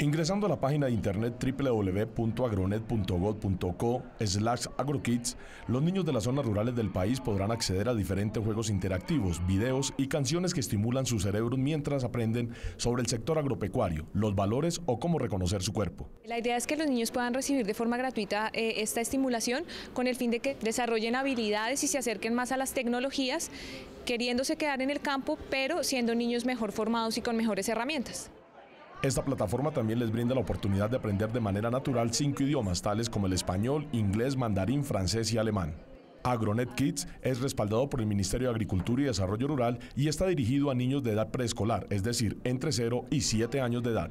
Ingresando a la página de internet www.agronet.gov.co slash agrokids, los niños de las zonas rurales del país podrán acceder a diferentes juegos interactivos, videos y canciones que estimulan su cerebro mientras aprenden sobre el sector agropecuario, los valores o cómo reconocer su cuerpo. La idea es que los niños puedan recibir de forma gratuita eh, esta estimulación con el fin de que desarrollen habilidades y se acerquen más a las tecnologías, queriéndose quedar en el campo, pero siendo niños mejor formados y con mejores herramientas. Esta plataforma también les brinda la oportunidad de aprender de manera natural cinco idiomas, tales como el español, inglés, mandarín, francés y alemán. Agronet Kids es respaldado por el Ministerio de Agricultura y Desarrollo Rural y está dirigido a niños de edad preescolar, es decir, entre 0 y 7 años de edad.